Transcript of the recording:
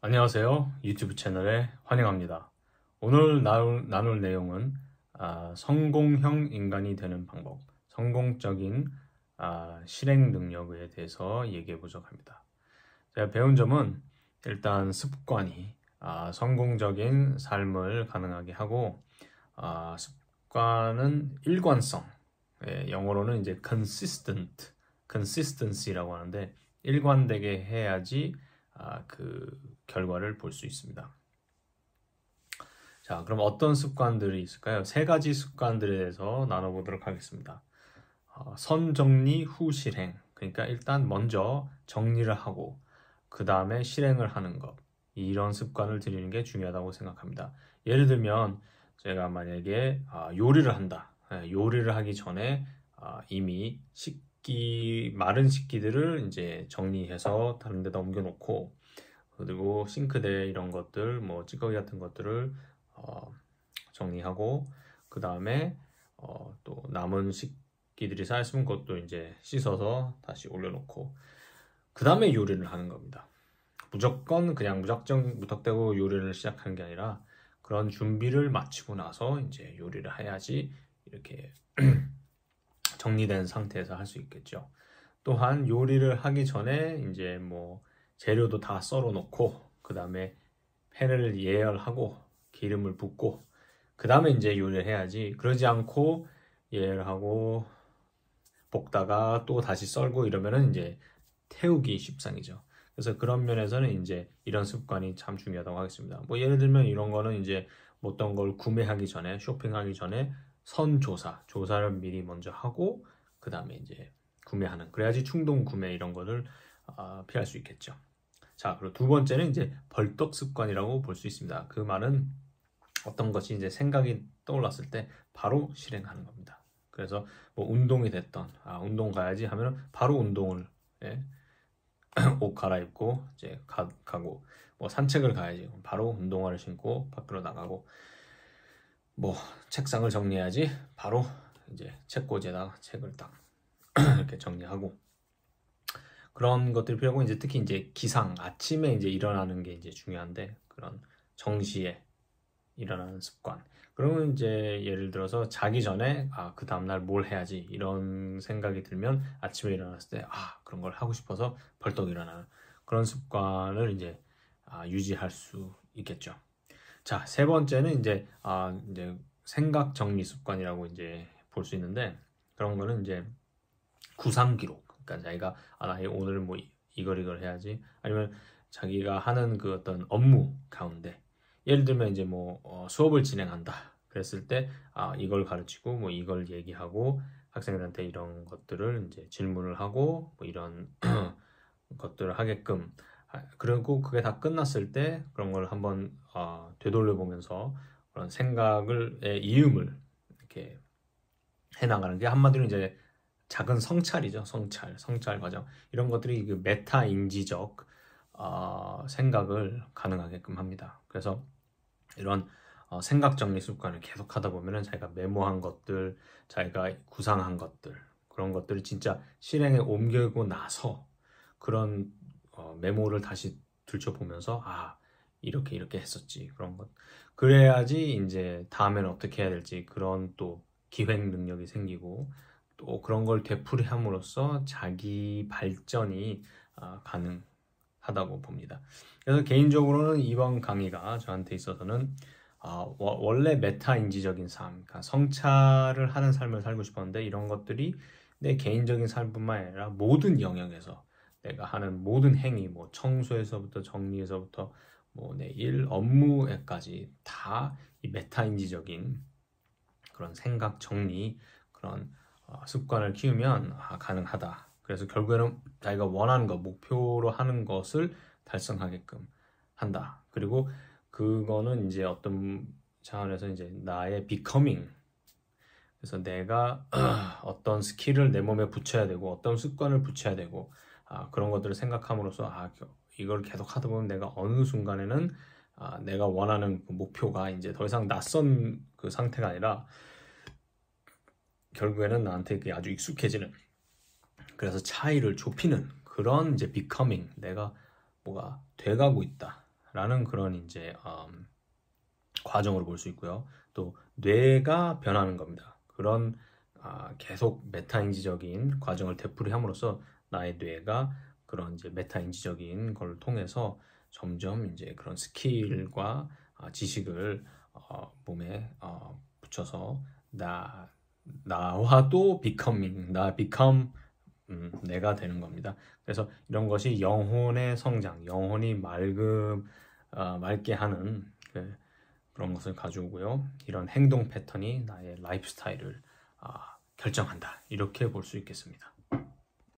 안녕하세요. 유튜브 채널에 환영합니다. 오늘 나눌, 나눌 내용은 아, 성공형 인간이 되는 방법, 성공적인 아, 실행 능력에 대해서 얘기해 보도록 합니다. 제가 배운 점은 일단 습관이 아, 성공적인 삶을 가능하게 하고 아, 습관은 일관성, 예, 영어로는 이제 consistent, consistency라고 하는데 일관되게 해야지 아, 그 결과를 볼 수 있습니다. 자, 그럼 어떤 습관들이 있을까요? 세 가지 습관들에 대해서 나눠보도록 하겠습니다. 어, 선 정리 후 실행. 그러니까 일단 먼저 정리를 하고 그 다음에 실행을 하는 것. 이런 습관을 들이는 게 중요하다고 생각합니다. 예를 들면 제가 만약에 아, 요리를 한다. 예, 요리를 하기 전에 아, 이미 식 식기 마른 식기들을 이제 정리해서 다른 데다 옮겨놓고 그리고 싱크대 이런 것들 뭐 찌꺼기 같은 것들을 어, 정리하고 그 다음에 어, 또 남은 식기들이 쌓였으면 그것도 이제 씻어서 다시 올려놓고 그 다음에 요리를 하는 겁니다. 무조건 그냥 무작정 무턱대고 요리를 시작하는 게 아니라 그런 준비를 마치고 나서 이제 요리를 해야지 이렇게 정리된 상태에서 할 수 있겠죠. 또한 요리를 하기 전에 이제 뭐 재료도 다 썰어 놓고 그 다음에 팬을 예열하고 기름을 붓고 그 다음에 이제 요리를 해야지 그러지 않고 예열하고 볶다가 또 다시 썰고 이러면은 이제 태우기 쉽상이죠. 그래서 그런 면에서는 이제 이런 습관이 참 중요하다고 하겠습니다. 뭐 예를 들면 이런 거는 이제 어떤 걸 구매하기 전에 쇼핑하기 전에 선조사, 조사를 미리 먼저 하고 그 다음에 이제 구매하는 그래야지 충동 구매 이런 거를 어, 피할 수 있겠죠. 자, 그리고 두 번째는 이제 벌떡 습관이라고 볼 수 있습니다. 그 말은 어떤 것이 이제 생각이 떠올랐을 때 바로 실행하는 겁니다. 그래서 뭐 운동이 됐던 아 운동 가야지 하면 바로 운동을 예? 옷 갈아입고 이제 가, 가고 뭐 산책을 가야지 바로 운동화를 신고 밖으로 나가고 뭐 책상을 정리해야지 바로 이제 책꽂이에다가 책을 딱 이렇게 정리하고 그런 것들이 필요하고 이제 특히 이제 기상 아침에 이제 일어나는 게 이제 중요한데 그런 정시에 일어나는 습관 그러면 이제 예를 들어서 자기 전에 아 그 다음날 뭘 해야지 이런 생각이 들면 아침에 일어났을 때 아 그런 걸 하고 싶어서 벌떡 일어나는 그런 습관을 이제 아, 유지할 수 있겠죠. 자, 세 번째는 이제 아 이제 생각 정리 습관이라고 이제 볼 수 있는데 그런 거는 이제 구상 기록. 그러니까 자기가 아 나 오늘 뭐 이걸 이걸 해야지 아니면 자기가 하는 그 어떤 업무 가운데 예를 들면 이제 뭐 어, 수업을 진행한다 그랬을 때 아, 이걸 가르치고 뭐 이걸 얘기하고 학생들한테 이런 것들을 이제 질문을 하고 뭐 이런 것들을 하게끔 아, 그리고 그게 다 끝났을 때 그런 걸 한번 어, 아, 되돌려 보면서 그런 생각을 이음을 이렇게 해나가는 게 한마디로 이제 작은 성찰이죠. 성찰, 성찰 과정 이런 것들이 그 메타 인지적 어, 생각을 가능하게끔 합니다. 그래서 이런 어, 생각 정리 습관을 계속 하다 보면은 자기가 메모한 것들, 자기가 구상한 것들 그런 것들을 진짜 실행에 옮기고 나서 그런 어, 메모를 다시 들춰보면서 아 이렇게 이렇게 했었지 그런 것 그래야지 이제 다음에는 어떻게 해야 될지 그런 또 기획 능력이 생기고 또 그런 걸 되풀이함으로써 자기 발전이 어, 가능하다고 봅니다. 그래서 개인적으로는 이번 강의가 저한테 있어서는 어, 원래 메타 인지적인 삶, 그러니까 성찰을 하는 삶을 살고 싶었는데 이런 것들이 내 개인적인 삶뿐만 아니라 모든 영역에서 내가 하는 모든 행위, 뭐 청소에서부터 정리에서부터 뭐 내일 업무에까지 다 이 메타인지적인 그런 생각 정리 그런 어, 습관을 키우면 아, 가능하다. 그래서 결국에는 자기가 원하는 것, 목표로 하는 것을 달성하게끔 한다. 그리고 그거는 이제 어떤 차원에서 이제 나의 비커밍. 그래서 내가 어떤 스킬을 내 몸에 붙여야 되고 어떤 습관을 붙여야 되고 아, 그런 것들을 생각함으로써 아, 이걸 계속 하다 보면 내가 어느 순간에는 아, 내가 원하는 그 목표가 이제 더 이상 낯선 그 상태가 아니라 결국에는 나한테 아주 익숙해지는 그래서 차이를 좁히는 그런 이제 becoming 내가 뭐가 돼가고 있다라는 그런 이제 음, 과정으로 볼 수 있고요 또 뇌가 변하는 겁니다 그런 아, 계속 메타인지적인 과정을 되풀이함으로써 나의 뇌가 그런 이제 메타 인지적인 걸 통해서 점점 이제 그런 스킬과 아, 지식을 어, 몸에 어, 붙여서 나 나와도 becoming 나 become 음, 내가 되는 겁니다. 그래서 이런 것이 영혼의 성장, 영혼이 맑음 어, 맑게 하는 그, 런 것을 가져오고요. 이런 행동 패턴이 나의 라이프 스타일을 아, 결정한다 이렇게 볼 수 있겠습니다.